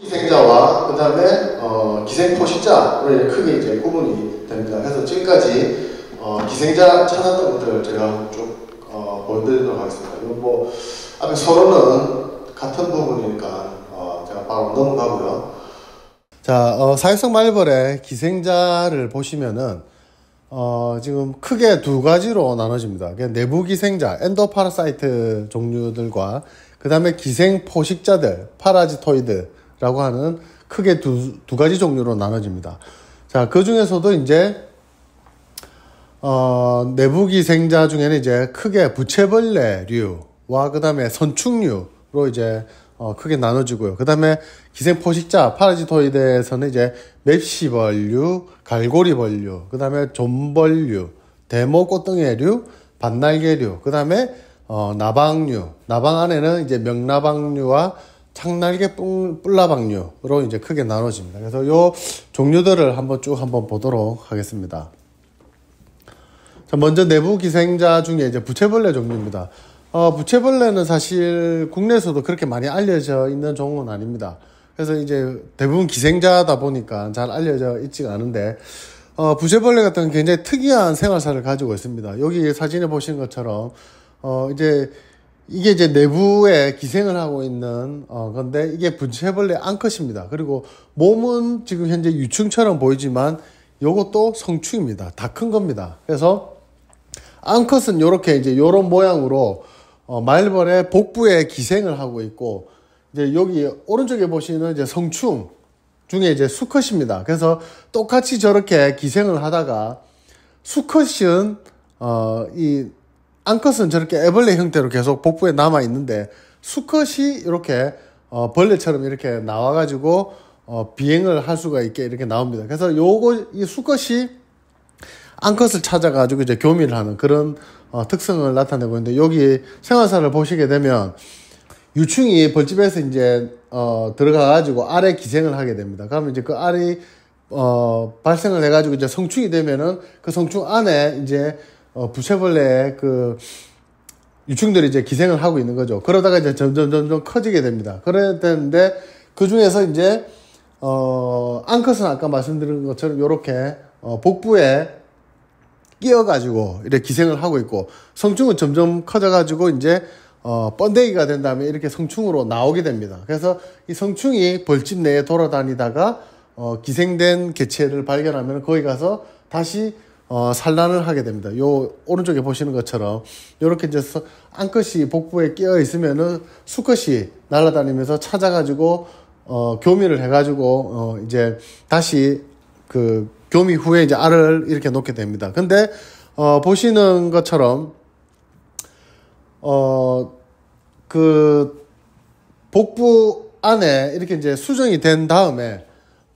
기생자와그 다음에 어, 기생포식자로 이제 크게 이제 구분이 됩니다. 그래서 지금까지 어, 기생자 찾았던 것들 제가 쭉 어, 보여드리도록 하겠습니다. 이뭐 앞에 서로는 같은 부분이니까 어, 제가 바로 넘어가고요. 자, 어, 사회성 말벌의 기생자를 보시면은 어, 지금 크게 두 가지로 나눠집니다. 내부 기생자, 엔도파라사이트 종류들과 그 다음에 기생 포식자들, 파라지토이드, 라고 하는 크게 두, 두 가지 종류로 나눠집니다. 자, 그 중에서도 이제, 어, 내부기생자 중에는 이제 크게 부채벌레류와 그 다음에 선충류로 이제 어, 크게 나눠지고요. 그 다음에 기생포식자, 파라지토이드에서는 이제 맵시벌류, 갈고리벌류, 그 다음에 존벌류 대모꽃등해류, 반날개류, 그 다음에 어, 나방류, 나방 안에는 이제 명나방류와 장날개뿔라방류로 이제 크게 나눠집니다. 그래서 요 종류들을 한번 쭉 한번 보도록 하겠습니다. 자, 먼저 내부 기생자 중에 이제 부채벌레 종류입니다. 어, 부채벌레는 사실 국내에서도 그렇게 많이 알려져 있는 종은 아닙니다. 그래서 이제 대부분 기생자다 보니까 잘 알려져 있지가 않은데, 어, 부채벌레 같은 굉장히 특이한 생활사를 가지고 있습니다. 여기 사진에 보신 것처럼, 어, 이제 이게 이제 내부에 기생을 하고 있는 어 건데 이게 분쇄벌레 암컷입니다. 그리고 몸은 지금 현재 유충처럼 보이지만 요것도 성충입니다. 다 큰 겁니다. 그래서 암컷은 요렇게 이제 요런 모양으로 어 말벌의 복부에 기생을 하고 있고 이제 여기 오른쪽에 보시는 이제 성충 중에 이제 수컷입니다. 그래서 똑같이 저렇게 기생을 하다가 수컷은 어, 이 암컷은 저렇게 애벌레 형태로 계속 복부에 남아 있는데 수컷이 이렇게 어, 벌레처럼 이렇게 나와가지고 어, 비행을 할 수가 있게 이렇게 나옵니다. 그래서 요거 이 수컷이 암컷을 찾아가지고 이제 교미를 하는 그런 어, 특성을 나타내고 있는데 여기 생활사를 보시게 되면 유충이 벌집에서 이제 어, 들어가가지고 알에 기생을 하게 됩니다. 그러면 이제 그 알이 어, 발생을 해가지고 이제 성충이 되면은 그 성충 안에 이제 어, 부채벌레 그 유충들이 이제 기생을 하고 있는 거죠. 그러다가 이제 점점 점점 커지게 됩니다. 그랬는데 그 중에서 이제 어 앙컷은 아까 말씀드린 것처럼 이렇게 어, 복부에 끼어가지고 이렇게 기생을 하고 있고 성충은 점점 커져가지고 이제 어, 번데기가 된 다음에 이렇게 성충으로 나오게 됩니다. 그래서 이 성충이 벌집 내에 돌아다니다가 어, 기생된 개체를 발견하면 거기 가서 다시 어, 산란을 하게 됩니다. 요 오른쪽에 보시는 것처럼 이렇게 이제 암컷이 복부에 끼어 있으면은 수컷이 날아다니면서 찾아가지고 어, 교미를 해가지고 어, 이제 다시 그 교미 후에 이제 알을 이렇게 놓게 됩니다. 근데 어, 보시는 것처럼 어 그 복부 안에 이렇게 이제 수정이 된 다음에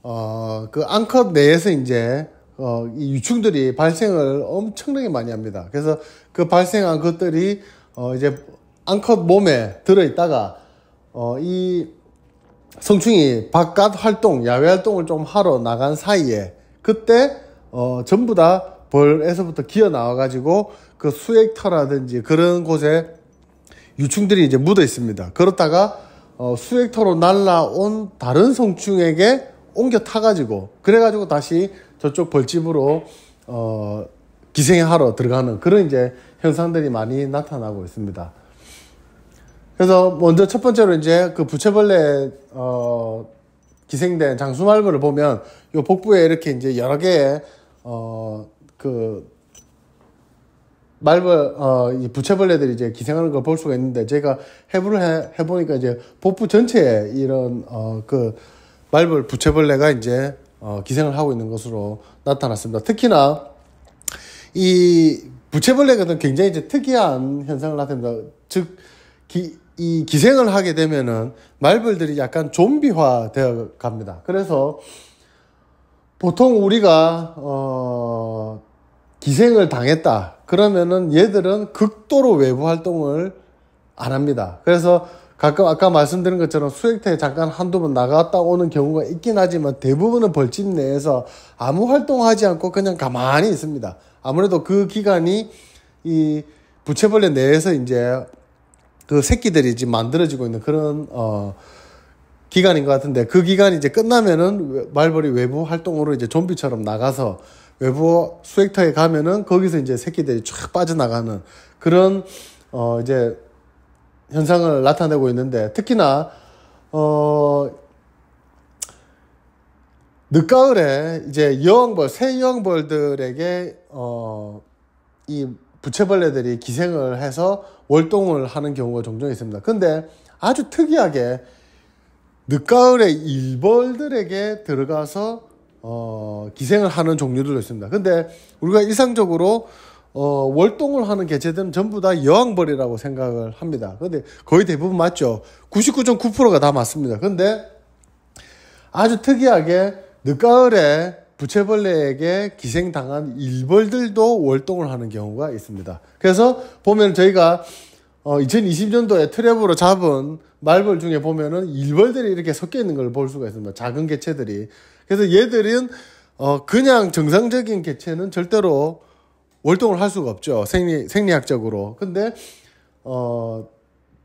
어그 암컷 내에서 이제 어, 이 유충들이 발생을 엄청나게 많이 합니다. 그래서 그 발생한 것들이 어, 이제 암컷 몸에 들어있다가 어, 이 성충이 바깥 활동, 야외 활동을 좀 하러 나간 사이에 그때 어, 전부 다 벌에서부터 기어 나와가지고 그 수액터라든지 그런 곳에 유충들이 이제 묻어 있습니다. 그렇다가 어, 수액터로 날라온 다른 성충에게 옮겨 타가지고 그래가지고 다시 저쪽 벌집으로 어, 기생하러 들어가는 그런 이제 현상들이 많이 나타나고 있습니다. 그래서 먼저 첫 번째로 이제 그 부채벌레 어, 기생된 장수말벌을 보면 요 복부에 이렇게 이제 여러 개의 어, 그 말벌 어, 이 부채벌레들이 이제 기생하는 걸 볼 수가 있는데 제가 해부를 해, 보니까 이제 복부 전체에 이런 어, 그 말벌 부채벌레가 이제 어, 기생을 하고 있는 것으로 나타났습니다. 특히나 이 부채벌레 가 굉장히 이제 특이한 현상을 나타냅니다. 즉, 기, 이 기생을 하게 되면은 말벌들이 약간 좀비화 되어 갑니다. 그래서 보통 우리가, 어, 기생을 당했다. 그러면은 얘들은 극도로 외부 활동을 안 합니다. 그래서 가끔 아까 말씀드린 것처럼 수액태에 잠깐 한두 번 나갔다 오는 경우가 있긴 하지만 대부분은 벌집 내에서 아무 활동하지 않고 그냥 가만히 있습니다. 아무래도 그 기간이 이 부채벌레 내에서 이제 그 새끼들이 지금 만들어지고 있는 그런 어 기간인 것 같은데 그 기간이 이제 끝나면은 말벌이 외부 활동으로 이제 좀비처럼 나가서 외부 수액터에 가면은 거기서 이제 새끼들이 쫙 빠져나가는 그런 어 이제 현상을 나타내고 있는데 특히나 어 늦가을에 이제 여왕벌 새 여왕벌들에게 어이 부채벌레들이 기생을 해서 월동을 하는 경우가 종종 있습니다. 근데 아주 특이하게 늦가을에 일벌들에게 들어가서 어, 기생을 하는 종류들도 있습니다. 근데 우리가 일상적으로 어, 월동을 하는 개체들은 전부 다 여왕벌이라고 생각을 합니다. 근데 거의 대부분 맞죠. 99.9%가 다 맞습니다. 근데 아주 특이하게 늦가을에 부채벌레에게 기생당한 일벌들도 월동을 하는 경우가 있습니다. 그래서 보면 저희가 어, 2020년도에 트랩으로 잡은 말벌 중에 보면은 일벌들이 이렇게 섞여 있는 걸 볼 수가 있습니다. 작은 개체들이. 그래서 얘들은 어, 그냥 정상적인 개체는 절대로 월동을 할 수가 없죠. 생리, 생리학적으로. 근데, 어,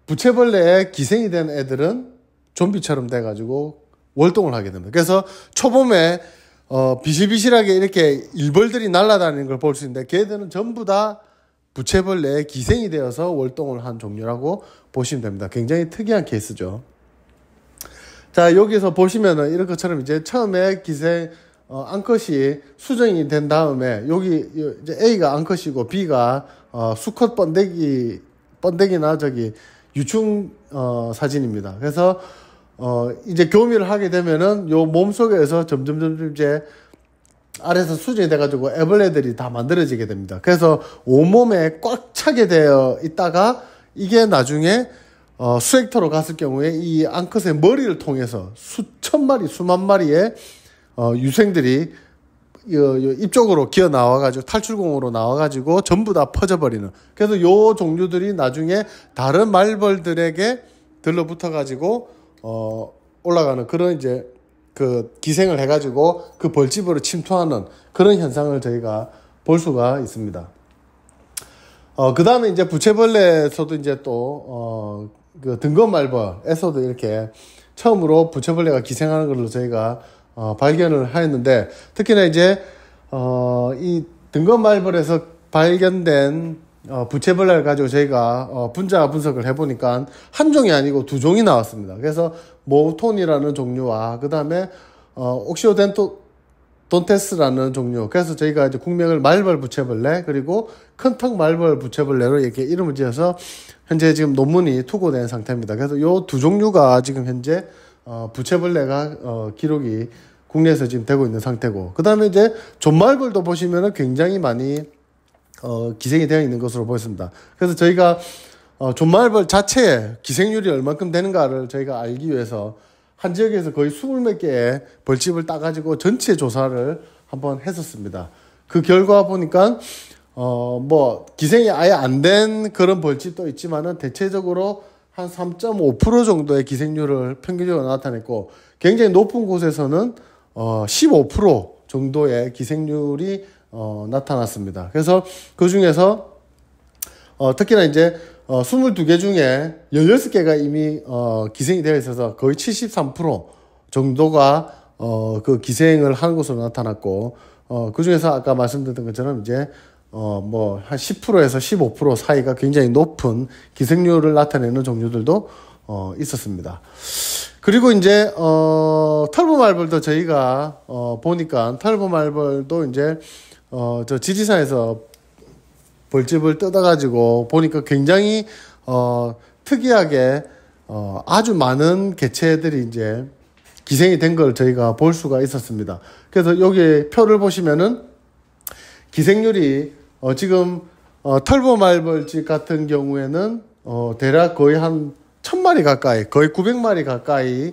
부채벌레에 기생이 된 애들은 좀비처럼 돼가지고 월동을 하게 됩니다. 그래서 초봄에 어, 비실비실하게 이렇게 일벌들이 날아다니는 걸 볼 수 있는데 걔들은 전부 다 부채벌레에 기생이 되어서 월동을 한 종류라고 보시면 됩니다. 굉장히 특이한 케이스죠. 자, 여기서 보시면은 이런 것처럼 이제 처음에 기생, 어, 암컷이 수정이 된 다음에 여기 이제 A가 암컷이고 B가 어, 수컷 번데기 번데기나 저기 유충 어, 사진입니다. 그래서 어, 이제 교미를 하게 되면은 요 몸속에서 점점 점점 이제 아래서 수정이 돼가지고 애벌레들이 다 만들어지게 됩니다. 그래서 온몸에 꽉 차게 되어 있다가 이게 나중에 어, 수액터로 갔을 경우에 이 암컷의 머리를 통해서 수천 마리, 수만 마리의 어, 유생들이 입쪽으로 기어 나와가지고 탈출공으로 나와가지고 전부 다 퍼져버리는. 그래서 요 종류들이 나중에 다른 말벌들에게 들러붙어가지고 어, 올라가는 그런 이제 그 기생을 해가지고 그 벌집으로 침투하는 그런 현상을 저희가 볼 수가 있습니다. 어, 그 다음에 이제 부채벌레에서도 이제 또, 어, 그 등검말벌에서도 이렇게 처음으로 부채벌레가 기생하는 걸로 저희가 어, 발견을 하였는데 특히나 이제 어, 이 등검 말벌에서 발견된 어, 부채벌레를 가지고 저희가 어, 분자 분석을 해보니까 한 종이 아니고 두 종이 나왔습니다. 그래서 모톤이라는 종류와 그 다음에 어, 옥시오덴토 돈테스라는 종류. 그래서 저희가 이제 국명을 말벌 부채벌레 그리고 큰턱 말벌 부채벌레로 이렇게 이름을 지어서 현재 지금 논문이 투고된 상태입니다. 그래서 요 두 종류가 지금 현재 어, 부채벌레가 어, 기록이 국내에서 지금 되고 있는 상태고 그 다음에 이제 존말벌도 보시면은 굉장히 많이 어, 기생이 되어 있는 것으로 보였습니다. 그래서 저희가 어, 존말벌 자체의 기생률이 얼만큼 되는가를 저희가 알기 위해서 한 지역에서 거의 2 0몇 개의 벌집을 따가지고 전체 조사를 한번 했었습니다. 그 결과 보니까 어, 뭐 기생이 아예 안 된 그런 벌집도 있지만은 대체적으로 한3.5% 정도의 기생률을 평균적으로 나타냈고 굉장히 높은 곳에서는 어, 15% 정도의 기생률이 어, 나타났습니다. 그래서 그 중에서 어, 특히나 이제 어, 22개 중에 16개가 이미 어, 기생이 되어 있어서 거의 73% 정도가 어, 그 기생을 한는 것으로 나타났고 어, 그 중에서 아까 말씀드렸던 것처럼 이제 어, 뭐, 한 10%에서 15% 사이가 굉장히 높은 기생률을 나타내는 종류들도, 어, 있었습니다. 그리고 이제, 어, 털보 말벌도 저희가, 어, 보니까 털보 말벌도 이제, 어, 저 지리산에서 벌집을 뜯어가지고 보니까 굉장히, 어, 특이하게, 어, 아주 많은 개체들이 이제 기생이 된 걸 저희가 볼 수가 있었습니다. 그래서 여기 표를 보시면은 기생률이 어, 지금 어, 털보 말벌집 같은 경우에는 어, 대략 거의 한 천마리 가까이, 거의 900마리 가까이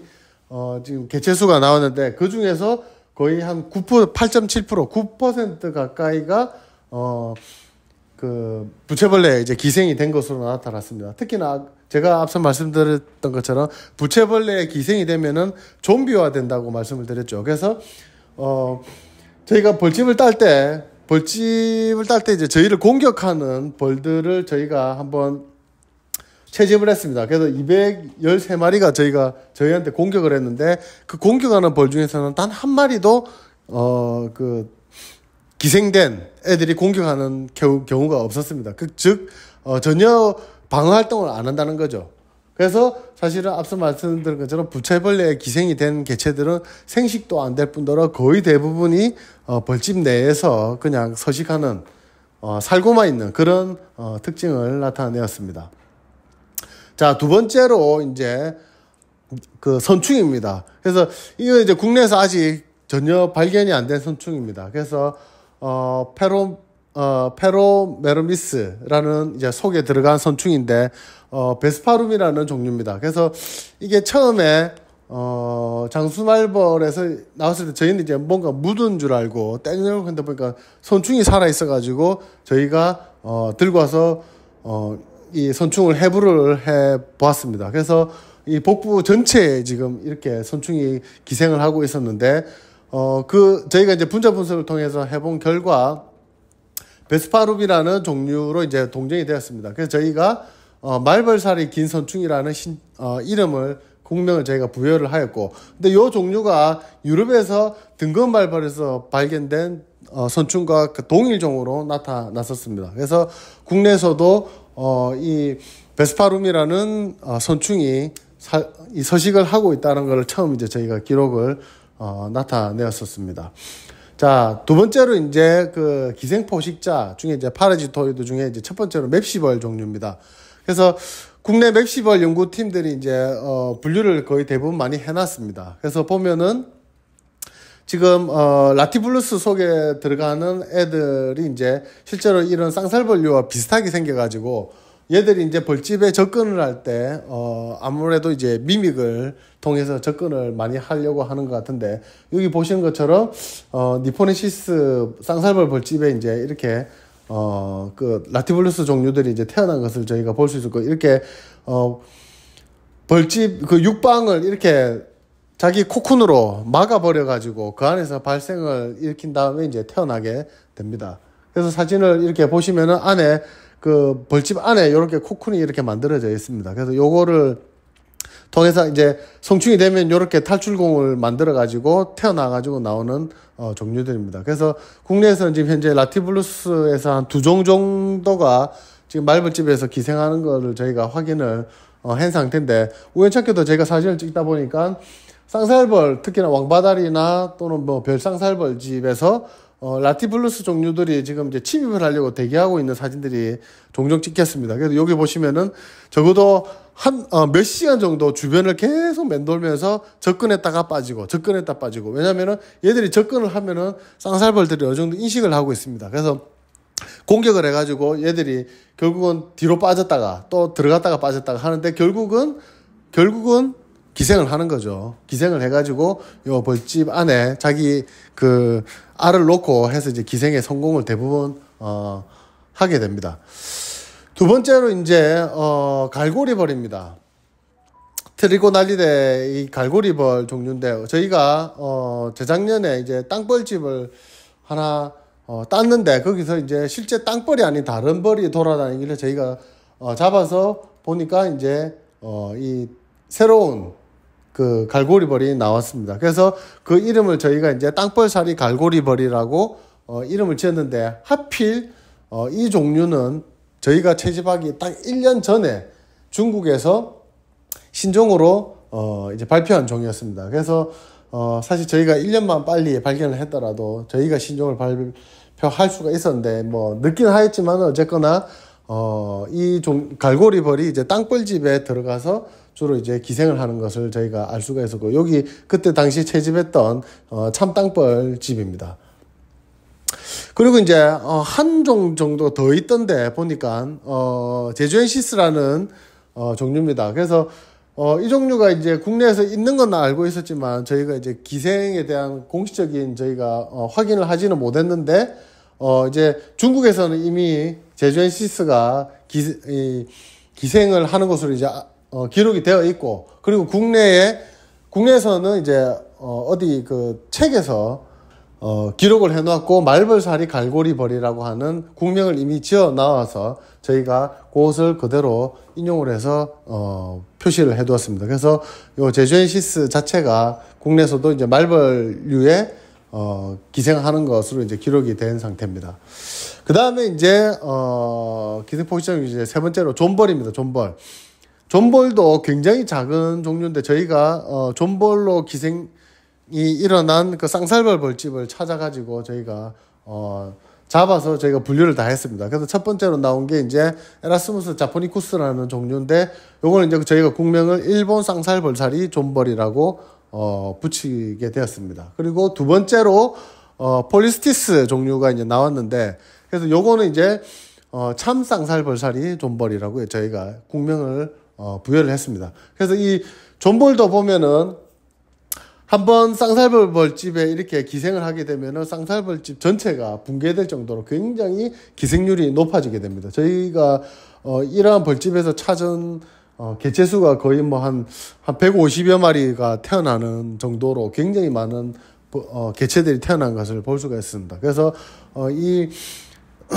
어, 지금 개체수가 나오는데 그 중에서 거의 한 9%, 8.7%, 9% 가까이가 어, 그 부채벌레에 이제 기생이 된 것으로 나타났습니다. 특히나 제가 앞서 말씀드렸던 것처럼 부채벌레의 기생이 되면은 좀비화 된다고 말씀을 드렸죠. 그래서 어 저희가 벌집을 딸때 벌집을 딸 때 이제 저희를 공격하는 벌들을 저희가 한번 채집을 했습니다. 그래서 213마리가 저희가 저희한테 공격을 했는데 그 공격하는 벌 중에서는 단 한 마리도 어 그 기생된 애들이 공격하는 경우, 가 없었습니다. 그즉 어, 전혀 방어 활동을 안 한다는 거죠. 그래서 사실은 앞서 말씀드린 것처럼 부채벌레의 기생이 된 개체들은 생식도 안 될 뿐더러 거의 대부분이 어, 벌집 내에서 그냥 서식하는 어, 살고만 있는 그런 어, 특징을 나타내었습니다. 자, 두 번째로 이제 그 선충입니다. 그래서 이거 이제 국내에서 아직 전혀 발견이 안 된 선충입니다. 그래서 어, 페로 어, 페로메르미스라는 이제 속에 들어간 선충인데 어, 베스파룸이라는 종류입니다. 그래서 이게 처음에 어, 장수말벌에서 나왔을 때 저희는 이제 뭔가 묻은 줄 알고 땡겨놓고 했 보니까 선충이 살아있어가지고 저희가 어, 들고 와서 어, 이 선충을 해부를 해 보았습니다. 그래서 이 복부 전체에 지금 이렇게 선충이 기생을 하고 있었는데 어, 그 저희가 이제 분자 분석을 통해서 해본 결과 베스파룸이라는 종류로 이제 동정이 되었습니다. 그래서 저희가 어, 말벌살이 긴 선충이라는 신, 어, 이름을 국명을 저희가 부여를 하였고, 근데 요 종류가 유럽에서 등근 말벌에서 발견된 어, 선충과 그 동일종으로 나타났었습니다. 그래서 국내에서도 어, 이 베스파룸이라는 어, 선충이 사, 이 서식을 하고 있다는 것을 처음 이제 저희가 기록을 어, 나타내었었습니다. 자, 두 번째로 이제 그 기생포 식자 중에 이제 파라지토이드 중에 이제 첫 번째로 맵시벌 종류입니다. 그래서 국내 맵시벌 연구팀들이 이제 어 분류를 거의 대부분 많이 해 놨습니다. 그래서 보면은 지금 어 라티블루스 속에 들어가는 애들이 이제 실제로 이런 쌍살벌류와 비슷하게 생겨 가지고 얘들이 이제 벌집에 접근을 할 때, 어, 아무래도 이제 미믹을 통해서 접근을 많이 하려고 하는 것 같은데, 여기 보시는 것처럼, 어, 니포네시스 쌍살벌 벌집에 이제 이렇게, 어, 그, 라티블루스 종류들이 이제 태어난 것을 저희가 볼 수 있었고, 이렇게, 어, 벌집, 그 육방을 이렇게 자기 코쿤으로 막아버려가지고 그 안에서 발생을 일으킨 다음에 이제 태어나게 됩니다. 그래서 사진을 이렇게 보시면은 안에 그 벌집 안에 이렇게 코쿤이 이렇게 만들어져 있습니다. 그래서 요거를 통해서 이제 성충이 되면 이렇게 탈출공을 만들어 가지고 태어나 가지고 나오는 어, 종류들입니다. 그래서 국내에서는 지금 현재 라티블루스에서 한 두 종 정도가 지금 말벌집에서 기생하는 것을 저희가 확인을 어, 한 상태인데 우연찮게도 제가 사진을 찍다 보니까 쌍살벌 특히나 왕바다리나 또는 뭐 별쌍살벌 집에서 어, 라티블루스 종류들이 지금 이제 침입을 하려고 대기하고 있는 사진들이 종종 찍혔습니다. 그래서 여기 보시면은 적어도 한, 어, 몇 시간 정도 주변을 계속 맴돌면서 접근했다가 빠지고, 접근했다 빠지고. 왜냐면은 얘들이 접근을 하면은 쌍살벌들이 어느 정도 인식을 하고 있습니다. 그래서 공격을 해가지고 얘들이 결국은 뒤로 빠졌다가 또 들어갔다가 빠졌다가 하는데 결국은, 결국은 기생을 하는 거죠. 기생을 해가지고 요 벌집 안에 자기 그 알을 놓고 해서 이제 기생의 성공을 대부분 어, 하게 됩니다. 두 번째로 이제 어, 갈고리 벌입니다. 트리고날리데 이 갈고리 벌 종류인데 저희가 어, 재작년에 이제 땅벌집을 하나 어, 땄는데 거기서 이제 실제 땅벌이 아닌 다른 벌이 돌아다니길래 저희가 어, 잡아서 보니까 이제 어, 이 새로운 그 갈고리벌이 나왔습니다. 그래서 그 이름을 저희가 이제 땅벌살이 갈고리벌이라고 어, 이름을 지었는데 하필 어, 이 종류는 저희가 채집하기 딱 1년 전에 중국에서 신종으로 어, 이제 발표한 종이었습니다. 그래서 어, 사실 저희가 1년만 빨리 발견을 했더라도 저희가 신종을 발표할 수가 있었는데 뭐 늦긴 하였지만 어쨌거나 어, 이 종, 갈고리벌이 이제 땅벌집에 들어가서 주로 이제 기생을 하는 것을 저희가 알 수가 있었고 여기 그때 당시 채집했던 어, 참땅벌 집입니다. 그리고 이제 어, 한 종 정도 더 있던데 보니까 어, 제주엔시스라는 어, 종류입니다. 그래서 어, 이 종류가 이제 국내에서 있는 건 알고 있었지만 저희가 이제 기생에 대한 공식적인 저희가 어, 확인을 하지는 못했는데 어, 이제 중국에서는 이미 제주엔시스가 기, 이, 기생을 하는 것으로 이제 아, 어, 기록이 되어 있고 그리고 국내에 국내에서는 이제 어, 디그 책에서 어, 기록을 해놓았고 말벌살이 갈고리벌이라고 하는 국명을 이미 지어 나와서 저희가 그것을 그대로 인용을 해서 어, 표시를 해두었습니다. 그래서 요 제주엔시스 자체가 국내에서도 이제 말벌류에 어, 기생하는 것으로 이제 기록이 된 상태입니다. 그 다음에 이제 어, 기생포식종 이제 세 번째로 존벌입니다. 존벌. 존벌도 굉장히 작은 종류인데 저희가 어, 존벌로 기생이 일어난 그 쌍살벌 벌집을 찾아가지고 저희가 어, 잡아서 저희가 분류를 다 했습니다. 그래서 첫 번째로 나온 게 이제 에라스무스 자포니쿠스라는 종류인데 요거는 이제 저희가 국명을 일본 쌍살벌살이 존벌이라고 어, 붙이게 되었습니다. 그리고 두 번째로 어, 폴리스티스 종류가 이제 나왔는데 그래서 요거는 이제 어, 참쌍살벌살이 존벌이라고 저희가 국명을 어, 부여를 했습니다. 그래서 이 존볼도 보면은 한번 쌍살벌집에 이렇게 기생을 하게 되면은 쌍살벌집 전체가 붕괴될 정도로 굉장히 기생률이 높아지게 됩니다. 저희가 어, 이러한 벌집에서 찾은 어, 개체수가 거의 뭐 한 한 150여 마리가 태어나는 정도로 굉장히 많은 어, 개체들이 태어난 것을 볼 수가 있습니다. 그래서 어, 이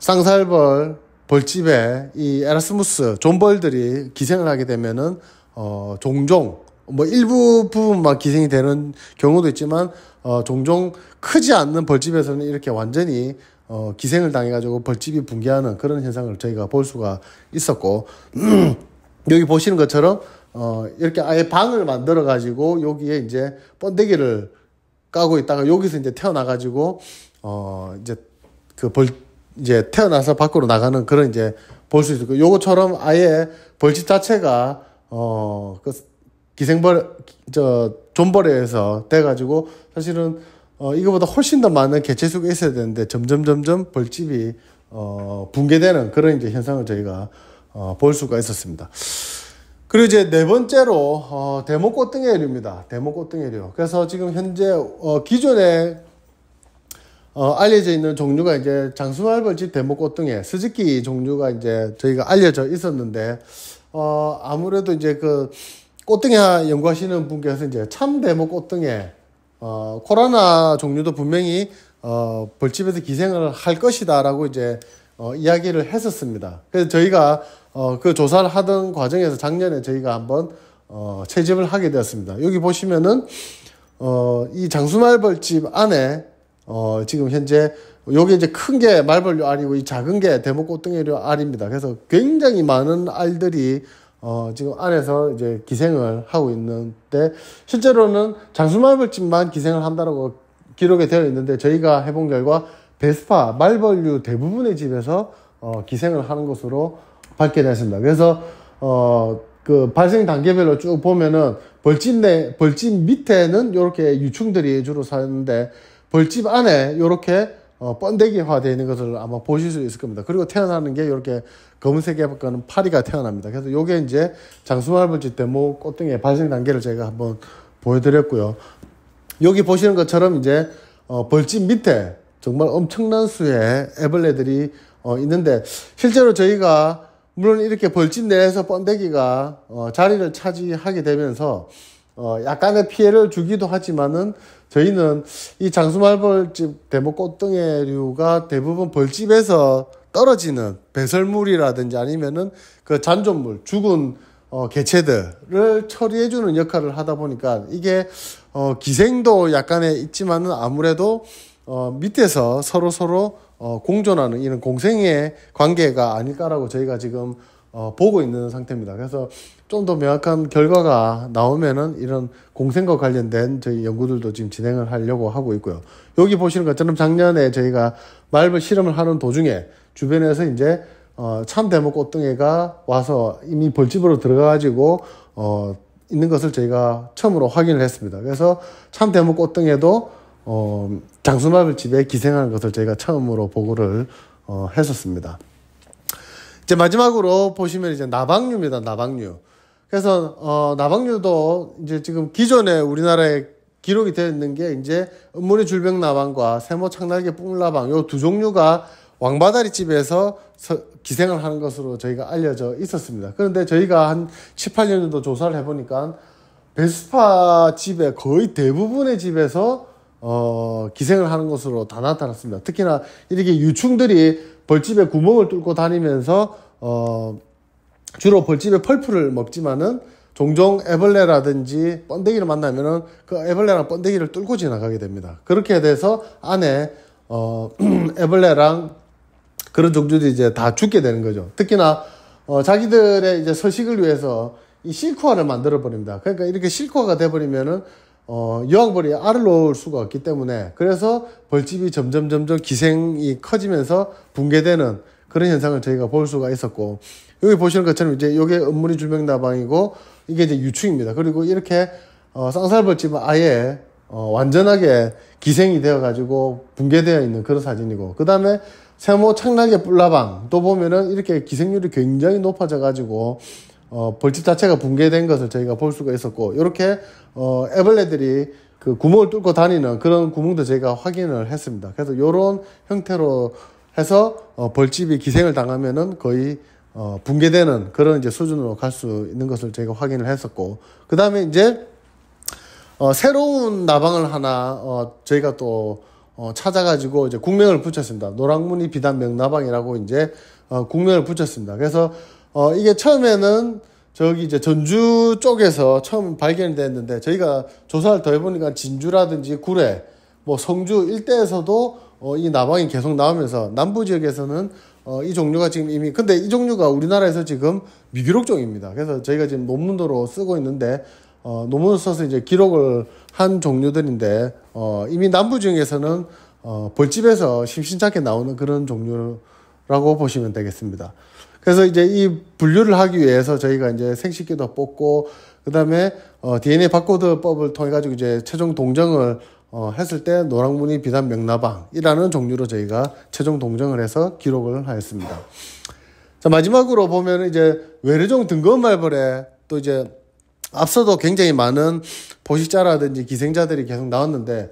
쌍살벌 벌집에 이 에라스무스 존벌들이 기생을 하게 되면은 어 종종 뭐 일부 부분만 기생이 되는 경우도 있지만 어 종종 크지 않는 벌집에서는 이렇게 완전히 어 기생을 당해 가지고 벌집이 붕괴하는 그런 현상을 저희가 볼 수가 있었고 여기 보시는 것처럼 어 이렇게 아예 방을 만들어 가지고 여기에 이제 번데기를 까고 있다가 여기서 이제 태어나 가지고 어 이제 그벌 이제 태어나서 밖으로 나가는 그런 이제 볼 수 있을 거. 요거처럼 아예 벌집 자체가 어 그 기생벌 저 존벌에서 돼가지고 사실은 어 이거보다 훨씬 더 많은 개체 수가 있어야 되는데 점점 점점 벌집이 어 붕괴되는 그런 이제 현상을 저희가 어 볼 수가 있었습니다. 그리고 이제 네 번째로 어, 대목꽃등해류입니다. 대목꽃등해류. 그래서 지금 현재 어, 기존에 어, 알려져 있는 종류가 이제 장수말벌집 대목꽃등에 스즈키 종류가 이제 저희가 알려져 있었는데 어, 아무래도 이제 그 꽃등에 연구하시는 분께서 이제 참대목 꽃등에 어, 코로나 종류도 분명히 어, 벌집에서 기생을 할 것이다라고 이제 어, 이야기를 했었습니다. 그래서 저희가 어, 그 조사를 하던 과정에서 작년에 저희가 한번 어, 채집을 하게 되었습니다. 여기 보시면은 어, 이 장수말벌집 안에 어, 지금 현재 요게 이제 큰 게 말벌류 알이고 이 작은 게 대목꽃등이류 알입니다. 그래서 굉장히 많은 알들이 어, 지금 안에서 이제 기생을 하고 있는데 실제로는 장수말벌집만 기생을 한다라고 기록이 되어 있는데 저희가 해본 결과 베스파 말벌류 대부분의 집에서 어, 기생을 하는 것으로 밝혀졌습니다. 그래서 어, 그 발생 단계별로 쭉 보면은 벌집 내 벌집 밑에는 이렇게 유충들이 주로 사는데 벌집 안에 이렇게 어, 번데기화 되어 있는 것을 아마 보실 수 있을 겁니다. 그리고 태어나는 게 이렇게 검은색에 가는 파리가 태어납니다. 그래서 요게 이제 장수말벌집 대모 꽃등의 발생 단계를 제가 한번 보여드렸고요. 여기 보시는 것처럼 이제 어, 벌집 밑에 정말 엄청난 수의 애벌레들이 어, 있는데 실제로 저희가 물론 이렇게 벌집 내에서 번데기가 어, 자리를 차지하게 되면서 어, 약간의 피해를 주기도 하지만은 저희는 이 장수말벌집 대목 꽃등에류가 대부분 벌집에서 떨어지는 배설물이라든지 아니면은 그 잔존물 죽은 어, 개체들을 처리해주는 역할을 하다 보니까 이게 어, 기생도 약간의 있지만은 아무래도 어, 밑에서 서로 서로 어, 공존하는 이런 공생의 관계가 아닐까라고 저희가 지금 어, 보고 있는 상태입니다. 그래서 좀더 명확한 결과가 나오면은 이런 공생과 관련된 저희 연구들도 지금 진행을 하려고 하고 있고요. 여기 보시는 것처럼 작년에 저희가 말벌 실험을 하는 도중에 주변에서 이제 어, 참대목 꽃등에가 와서 이미 벌집으로 들어가가지고 어, 있는 것을 저희가 처음으로 확인을 했습니다. 그래서 참대목 꽃등에도 어, 장수마을집에 기생하는 것을 저희가 처음으로 보고를 어, 했었습니다. 이제 마지막으로 보시면 이제 나방류입니다. 나방류. 그래서 어, 나방류도 이제 지금 기존에 우리나라에 기록이 되어 있는 게 이제 은물리 줄병 나방과 세모 창날개 뿡나방 요 두 종류가 왕바다리 집에서 기생을 하는 것으로 저희가 알려져 있었습니다. 그런데 저희가 한 7, 8년 정도 조사를 해보니까 베스파 집에 거의 대부분의 집에서 어, 기생을 하는 것으로 다 나타났습니다. 특히나 이렇게 유충들이 벌집에 구멍을 뚫고 다니면서 어, 주로 벌집의 펄프를 먹지만은 종종 애벌레라든지 번데기를 만나면은 그 애벌레랑 번데기를 뚫고 지나가게 됩니다. 그렇게 돼서 안에 어 애벌레랑 그런 종류들이 이제 다 죽게 되는 거죠. 특히나 어 자기들의 이제 서식을 위해서 이 실크화를 만들어 버립니다. 그러니까 이렇게 실크화가 돼 버리면은 어, 여왕벌이 알을 놓을 수가 없기 때문에 그래서 벌집이 점점 점점 기생이 커지면서 붕괴되는 그런 현상을 저희가 볼 수가 있었고 여기 보시는 것처럼 이제 요게 음무이주명나방이고 이게 이제 유충입니다. 그리고 이렇게 어, 쌍살벌집은 아예 어, 완전하게 기생이 되어가지고 붕괴되어 있는 그런 사진이고 그 다음에 세모 창락의 뿔라방 또 보면은 이렇게 기생률이 굉장히 높아져가지고 어, 벌집 자체가 붕괴된 것을 저희가 볼 수가 있었고 이렇게 어, 애벌레들이 그 구멍을 뚫고 다니는 그런 구멍도 저희가 확인을 했습니다. 그래서 요런 형태로 해서 어, 벌집이 기생을 당하면은 거의 어, 붕괴되는 그런 이제 수준으로 갈 수 있는 것을 저희가 확인을 했었고, 그 다음에 이제, 어, 새로운 나방을 하나, 어, 저희가 또, 어, 찾아가지고 이제 국명을 붙였습니다. 노랑무늬 비단 명나방이라고 이제, 어, 국명을 붙였습니다. 그래서, 어, 이게 처음에는 저기 이제 전주 쪽에서 처음 발견이 됐는데 저희가 조사를 더 해보니까 진주라든지 구례, 뭐 성주 일대에서도 어, 이 나방이 계속 나오면서 남부 지역에서는 어, 이 종류가 지금 이미 근데 이 종류가 우리나라에서 지금 미기록종입니다. 그래서 저희가 지금 논문으로 쓰고 있는데 어, 논문을 써서 이제 기록을 한 종류들인데 어, 이미 남부 지역에서는 어, 벌집에서 심심찮게 나오는 그런 종류라고 보시면 되겠습니다. 그래서 이제 이 분류를 하기 위해서 저희가 이제 생식기도 뽑고 그다음에 어, DNA 바코드법을 통해 가지고 이제 최종 동정을 어, 했을 때 노랑무늬 비단 명나방이라는 종류로 저희가 최종 동정을 해서 기록을 하였습니다. 자 마지막으로 보면 이제 외래종 등급 말벌에 또 이제 앞서도 굉장히 많은 보식자라든지 기생자들이 계속 나왔는데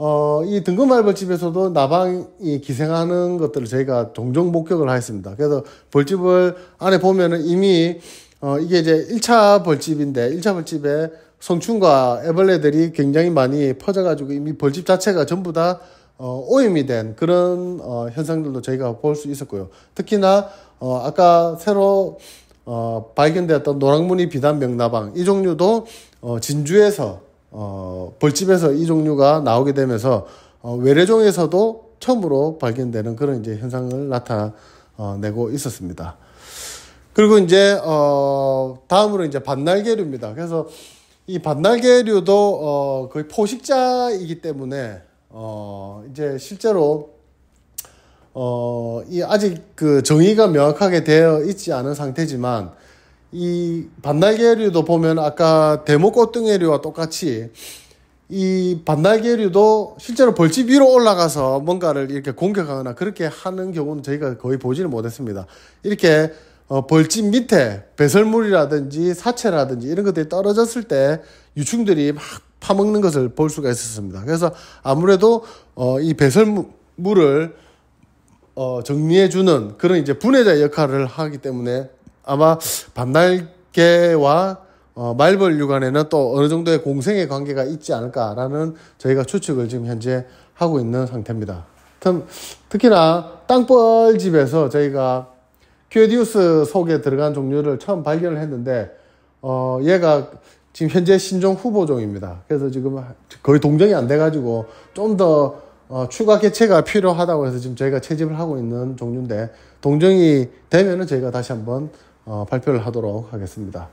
어, 이 등급말벌집에서도 나방이 기생하는 것들을 저희가 종종 목격을 하였습니다. 그래서 벌집을 안에 보면은 이미 어, 이게 이제 1차 벌집인데 1차 벌집에 성충과 애벌레들이 굉장히 많이 퍼져가지고 이미 벌집 자체가 전부 다 어, 오염이 된 그런 어, 현상들도 저희가 볼 수 있었고요. 특히나 어, 아까 새로 어, 발견되었던 노랑무늬 비단 명나방 이 종류도 어, 진주에서 어, 벌집에서 이 종류가 나오게 되면서 어, 외래종에서도 처음으로 발견되는 그런 이제 현상을 나타내고 있었습니다. 그리고 이제 어, 다음으로 이제 반날개류입니다. 그래서 이 반달개류도 어, 거의 포식자이기 때문에 어, 이제 실제로 어, 이 아직 그 정의가 명확하게 되어 있지 않은 상태지만 이 반달개류도 보면 아까 대목꽃등해류와 똑같이 이 반달개류도 실제로 벌집 위로 올라가서 뭔가를 이렇게 공격하거나 그렇게 하는 경우는 저희가 거의 보지는 못했습니다. 이렇게 어, 벌집 밑에 배설물이라든지 사체라든지 이런 것들이 떨어졌을 때 유충들이 막 파먹는 것을 볼 수가 있었습니다. 그래서 아무래도 어, 이 배설물을 어, 정리해주는 그런 이제 분해자 역할을 하기 때문에 아마 밤날개와 말벌 육안에는 또 어느 정도의 공생의 관계가 있지 않을까라는 저희가 추측을 지금 현재 하고 있는 상태입니다. 특히나 땅벌집에서 저희가 큐에듀스 디 속에 들어간 종류를 처음 발견을 했는데 어 얘가 지금 현재 신종 후보종입니다. 그래서 지금 거의 동정이 안 돼가지고 좀더 어, 추가 개체가 필요하다고 해서 지금 저희가 채집을 하고 있는 종류인데 동정이 되면은 저희가 다시 한번 어, 발표를 하도록 하겠습니다.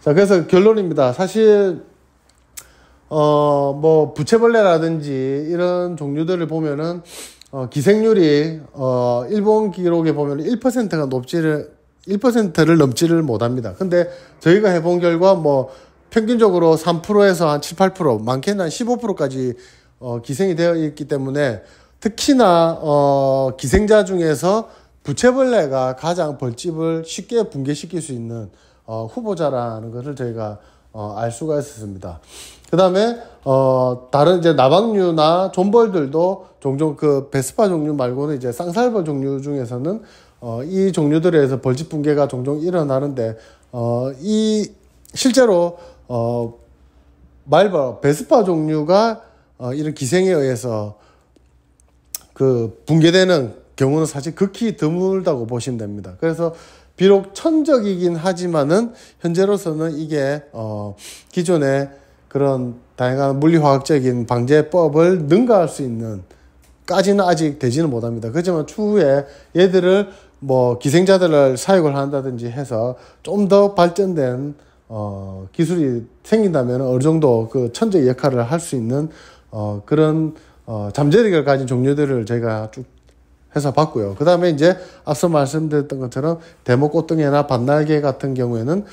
자 그래서 결론입니다. 사실 어 뭐 부채벌레라든지 이런 종류들을 보면은 어, 기생률이 어, 일본 기록에 보면 1%가 높지를 1%를 넘지를 못합니다. 근데 저희가 해본 결과 뭐 평균적으로 3%에서 한 7, 8% 많게는 한 15%까지 어, 기생이 되어 있기 때문에 특히나 어, 기생자 중에서 부채벌레가 가장 벌집을 쉽게 붕괴시킬 수 있는 어, 후보자라는 것을 저희가 어, 알 수가 있었습니다. 그 다음에 어, 다른 이제 나방류나 존벌들도 종종 그 베스파 종류 말고는 이제 쌍살벌 종류 중에서는 어, 이 종류들에 서 벌집 붕괴가 종종 일어나는데 어, 이 실제로 어, 말벌 베스파 종류가 어, 이런 기생에 의해서 그 붕괴되는 경우는 사실 극히 드물다고 보시면 됩니다. 그래서 비록 천적이긴 하지만은 현재로서는 이게 어 기존의 그런 다양한 물리화학적인 방제법을 능가할 수 있는 까지는 아직 되지는 못합니다. 그렇지만 추후에 얘들을 뭐 기생자들을 사육을 한다든지 해서 좀 더 발전된 어 기술이 생긴다면 어느 정도 그 천적 역할을 할 수 있는 어 그런 어 잠재력을 가진 종류들을 제가쭉 해서 봤고요. 그 다음에 이제 앞서 말씀드렸던 것처럼 대목꽃등이나 반날개 같은 경우에는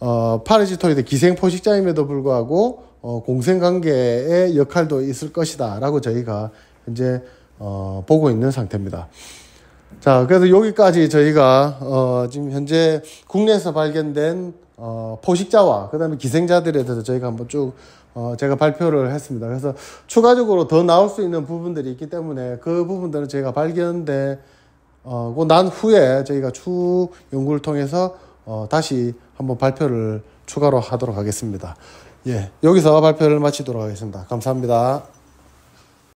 어, 파르지토이드 기생 포식자임에도 불구하고 어, 공생관계의 역할도 있을 것이다라고 저희가 이제 어, 보고 있는 상태입니다. 자, 그래서 여기까지 저희가 어, 지금 현재 국내에서 발견된 어, 포식자와 그다음에 기생자들에 대해서 저희가 한번 쭉 어, 제가 발표를 했습니다. 그래서 추가적으로 더 나올 수 있는 부분들이 있기 때문에 그 부분들은 저희가 발견된 어, 그 난 후에 저희가 추 연구를 통해서 어, 다시 한번 발표를 추가로 하도록 하겠습니다. 예, 여기서 발표를 마치도록 하겠습니다. 감사합니다.